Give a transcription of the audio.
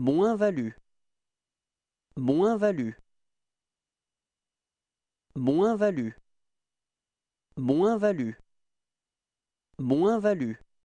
Moins-value Moins-value Moins-value Moins-value Moins-value